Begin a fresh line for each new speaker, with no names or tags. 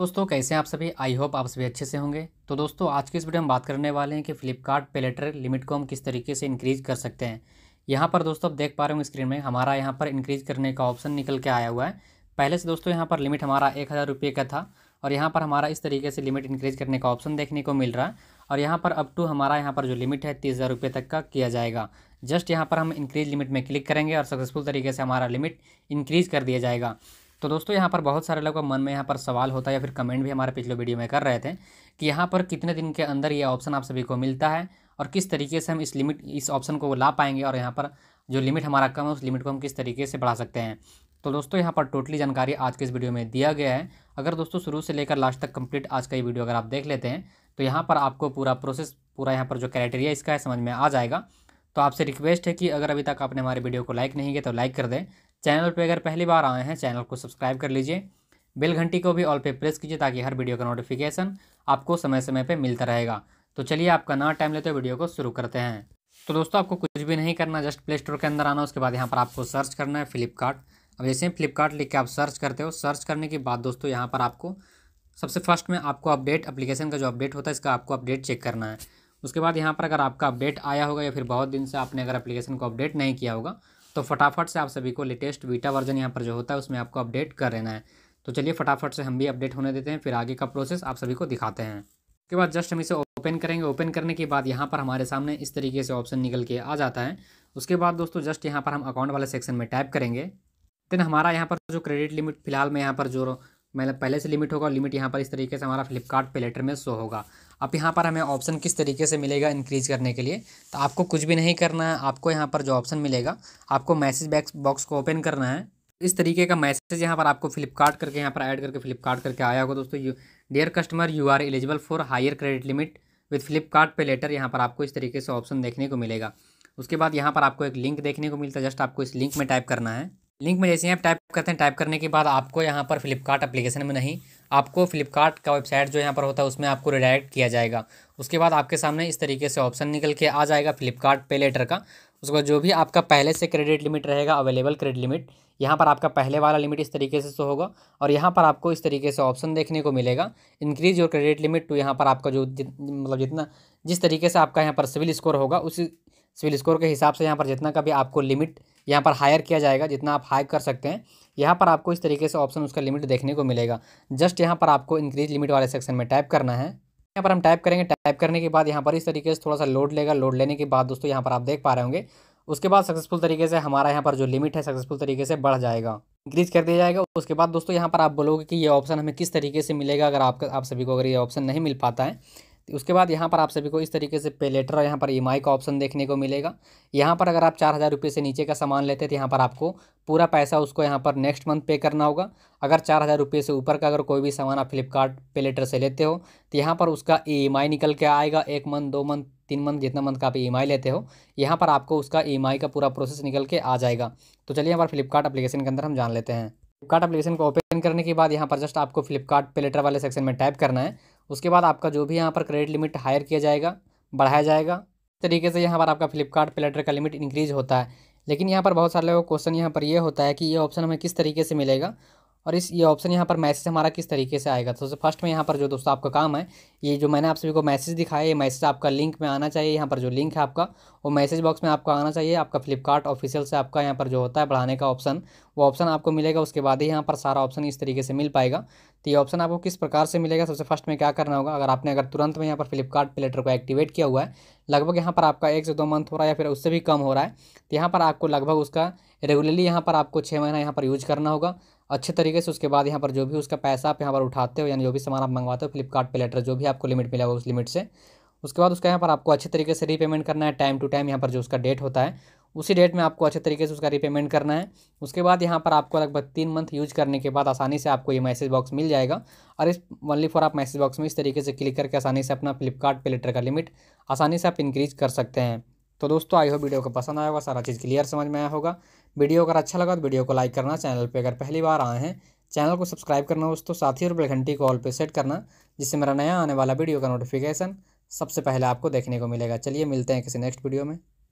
दोस्तों कैसे हैं आप सभी आई होप आप सभी अच्छे से होंगे तो दोस्तों आज की इस वीडियो में बात करने वाले हैं कि फ्लिपकार्ट पेलेटर लिमिट को हम किस तरीके से इंक्रीज कर सकते हैं यहाँ पर दोस्तों आप देख पा रहे होंगे स्क्रीन में हमारा यहाँ पर इंक्रीज करने का ऑप्शन निकल के आया हुआ है पहले से दोस्तों यहाँ पर लिमिट हमारा एक हज़ार रुपये का था और यहाँ पर हमारा इस तरीके से लिमिट इंक्रीज करने का ऑप्शन देखने को मिल रहा है और यहाँ पर अप टू हमारा यहाँ पर जो लिमिट है तीस हज़ार रुपये तक का किया जाएगा जस्ट यहाँ पर हम इंक्रीज लिमिट में क्लिक करेंगे और सक्सेसफुल तरीके से हमारा लिमिट इंक्रीज़ कर दिया जाएगा तो दोस्तों यहाँ पर बहुत सारे लोगों का मन में यहाँ पर सवाल होता है या फिर कमेंट भी हमारे पिछले वीडियो में कर रहे थे कि यहाँ पर कितने दिन के अंदर ये ऑप्शन आप सभी को मिलता है और किस तरीके से हम इस लिमिट इस ऑप्शन को ला पाएंगे और यहाँ पर जो लिमिट हमारा कम है उस लिमिट को हम किस तरीके से बढ़ा सकते हैं तो दोस्तों यहाँ पर टोटली जानकारी आज के इस वीडियो में दिया गया है अगर दोस्तों शुरू से लेकर लास्ट तक कंप्लीट आज का ये वीडियो अगर आप देख लेते हैं तो यहाँ पर आपको पूरा प्रोसेस पूरा यहाँ पर जो क्राइटेरिया इसका है समझ में आ जाएगा तो आपसे रिक्वेस्ट है कि अगर अभी तक आपने हमारे वीडियो को लाइक नहीं किया तो लाइक कर दें चैनल पर अगर पहली बार आए हैं चैनल को सब्सक्राइब कर लीजिए बेल घंटी को भी ऑल पे प्रेस कीजिए ताकि हर वीडियो का नोटिफिकेशन आपको समय समय पर मिलता रहेगा तो चलिए आपका ना टाइम लेते वीडियो को शुरू करते हैं तो दोस्तों आपको कुछ भी नहीं करना जस्ट प्ले स्टोर के अंदर आना उसके बाद यहाँ पर आपको सर्च करना है फ्लिपकार्ट अब जैसे ही फ्लिपकार्ट लिख के आप सर्च करते हो सर्च करने के बाद दोस्तों यहाँ पर आपको सबसे फर्स्ट में आपको अपडेट अप्लीकेशन का जो अपडेट होता है इसका आपको अपडेट चेक करना है उसके बाद यहाँ पर अगर आपका अपडेट आया होगा या फिर बहुत दिन से आपने अगर अप्लीकेशन को अपडेट नहीं किया होगा तो फटाफट से आप सभी को लेटेस्ट बीटा वर्जन यहाँ पर जो होता है उसमें आपको अपडेट कर लेना है तो चलिए फटाफट से हम भी अपडेट होने देते हैं फिर आगे का प्रोसेस आप सभी को दिखाते हैं उसके बाद जस्ट हम इसे ओपन करेंगे ओपन करने के बाद यहाँ पर हमारे सामने इस तरीके से ऑप्शन निकल के आ जाता है उसके बाद दोस्तों जस्ट यहाँ पर हम अकाउंट वाले सेक्शन में टाइप करेंगे देन हमारा यहाँ पर जो क्रेडिट लिमिट फिलहाल में यहाँ पर जो मतलब पहले से लिमिट होगा लिमिट यहाँ पर इस तरीके से हमारा फ्लिपकार्ट पे लेटर में शो होगा अब यहाँ पर हमें ऑप्शन किस तरीके से मिलेगा इंक्रीज करने के लिए तो आपको कुछ भी नहीं करना है आपको यहाँ पर जो ऑप्शन मिलेगा आपको मैसेज बैक्स बॉक्स को ओपन करना है इस तरीके का मैसेज यहाँ पर आपको फ्लिपकार्ट करके यहाँ पर ऐड करके फ्लिपकार्ट करके आया होगा दोस्तों you dear customer you are eligible for higher credit limit with Flipkart pay later यहाँ पर आपको इस तरीके से ऑप्शन देखने को मिलेगा उसके बाद यहाँ पर आपको एक लिंक देखने को मिलता है जस्ट आपको इस लिंक में टाइप करना है लिंक में जैसे ही आप टाइप करते हैं टाइप करने के बाद आपको यहाँ पर फ्लिपकार्ट एप्लीकेशन में नहीं आपको फ्लिपकार्ट का वेबसाइट जो यहाँ पर होता है उसमें आपको रिडायरेक्ट किया जाएगा उसके बाद आपके सामने इस तरीके से ऑप्शन निकल के आ जाएगा फ्लिपकार्ट पे लेटर का उसके बाद जो भी आपका पहले से क्रेडिट लिमिट रहेगा अवेलेबल क्रेडिट लिमिट यहाँ पर आपका पहले वाला लिमिट इस तरीके से होगा और यहाँ पर आपको इस तरीके से ऑप्शन देखने को मिलेगा increase your credit limit to यहाँ पर आपका जो जित, मतलब जितना जिस तरीके से आपका यहाँ पर सिविल स्कोर होगा उसी सिविल स्कोर के हिसाब से यहाँ पर जितना का भी आपको लिमिट यहाँ पर हायर किया जाएगा जितना आप हाई कर सकते हैं यहाँ पर आपको इस तरीके से ऑप्शन उसका लिमिट देखने को मिलेगा जस्ट यहाँ पर आपको इंक्रीज लिमिट वाले सेक्शन में टाइप करना है यहाँ पर हम टाइप करेंगे टाइप करने के बाद यहाँ पर इस तरीके से थोड़ा सा लोड लेगा लोड लेने के बाद दोस्तों यहाँ पर आप देख पा रहे होंगे उसके बाद सक्सेसफुल तरीके से हमारा यहाँ पर जो लिमिट है सक्सेसफुल तरीके से बढ़ जाएगा इंक्रीज कर दिया जाएगा उसके बाद दोस्तों यहाँ पर आप बोलोगे कि ये ऑप्शन हमें किस तरीके से मिलेगा अगर आपका आप सभी को अगर ये ऑप्शन नहीं मिल पाता है उसके बाद यहाँ पर आप सभी को इस तरीके से पे लेटर और यहाँ पर ई का ऑप्शन देखने को मिलेगा यहाँ पर अगर आप चार हज़ार रुपये से नीचे का सामान लेते हैं तो यहाँ पर आपको पूरा पैसा उसको यहाँ पर नेक्स्ट मंथ पे करना होगा अगर चार हज़ार रुपये से ऊपर का अगर कोई भी सामान आप फ्लिपकार्ट पे लेटर से लेते हो तो यहाँ पर उसका ई निकल के आएगा एक मंथ दो मंथ तीन मंथ जितना मंथ का आप ई लेते हो यहाँ पर आपको उसका ई का पूरा प्रोसेस निकल के आ जाएगा तो चलिए यहाँ पर फ्लिपकार्ट अपलीकेशन के अंदर हम जान लेते हैं फ्लिपकार्ट अपलीकेशन को ओपन करने के बाद यहाँ पर जस्ट आपको फ्लिपकार्ट पे लेटर वाले सेक्शन में टाइप करना है उसके बाद आपका जो भी यहाँ पर क्रेडिट लिमिट हायर किया जाएगा बढ़ाया जाएगा तरीके से यहाँ पर आपका फ्लिपकार्ट प्लेटर का लिमिट इंक्रीज होता है लेकिन यहाँ पर बहुत सारे लोगों का क्वेश्चन यहाँ पर ये यह होता है कि ये ऑप्शन हमें किस तरीके से मिलेगा और इस ये ऑप्शन यहाँ पर मैसेज हमारा किस तरीके से आएगा तो फर्स्ट में यहाँ पर जो दोस्तों आपका काम है ये जो मैंने आप सभी को मैसेज दिखाया ये मैसेज आपका लिंक में आना चाहिए यहाँ पर जो लिंक है आपका वो मैसेज बॉक्स में आपका आना चाहिए आपका फ्लिपकार्ट ऑफिशियल से आपका यहाँ पर जो होता है बढ़ाने का ऑप्शन वो ऑप्शन आपको मिलेगा उसके बाद ही यहाँ पर सारा ऑप्शन इस तरीके से मिल पाएगा तो ये ऑप्शन आपको किस प्रकार से मिलेगा सबसे फर्स्ट में क्या करना होगा अगर आपने अगर तुरंत में यहाँ पर फ्लिपकार्ट पे लेटर को एक्टिवेट किया हुआ है लगभग यहाँ पर आपका एक से दो मंथ हो रहा है या फिर उससे भी कम हो रहा है तो यहाँ पर आपको लगभग उसका रेगुलरली यहाँ पर आपको छः महीना यहाँ पर यूज करना होगा अच्छे तरीके से उसके बाद यहाँ पर जो भी उसका पैसा आप यहाँ पर उठाते हो यानी जो भी सामान आप मंगवाते हो फ्लिपकार्ट पे लेटर जो भी आपको लिमिट मिला उस लिमिट से उसके बाद उसका यहाँ पर आपको अच्छे तरीके से रीपेमेंट करना है टाइम टू टाइम यहाँ पर जो उसका डेट होता है उसी डेट में आपको अच्छे तरीके से उसका रीपेमेंट करना है उसके बाद यहाँ पर आपको लगभग तीन मंथ यूज करने के बाद आसानी से आपको ये मैसेज बॉक्स मिल जाएगा और इस वनली फॉर आप मैसेज बॉक्स में इस तरीके से क्लिक करके आसानी से अपना फ्लिपकार्ट पे लेटर का लिमिट आसानी से आप इंक्रीज कर सकते हैं तो दोस्तों आई हो वीडियो को पसंद आया होगा सारा चीज़ क्लियर समझ में आया होगा वीडियो अगर अच्छा लगा तो वीडियो को लाइक करना चैनल पर अगर पहली बार आए हैं चैनल को सब्सक्राइब करना दोस्तों साथ ही और बेल घंटी को ऑल पे सेट करना जिससे मेरा नया आने वाला वीडियो का नोटिफिकेशन सबसे पहले आपको देखने को मिलेगा चलिए मिलते हैं किसी नेक्स्ट वीडियो में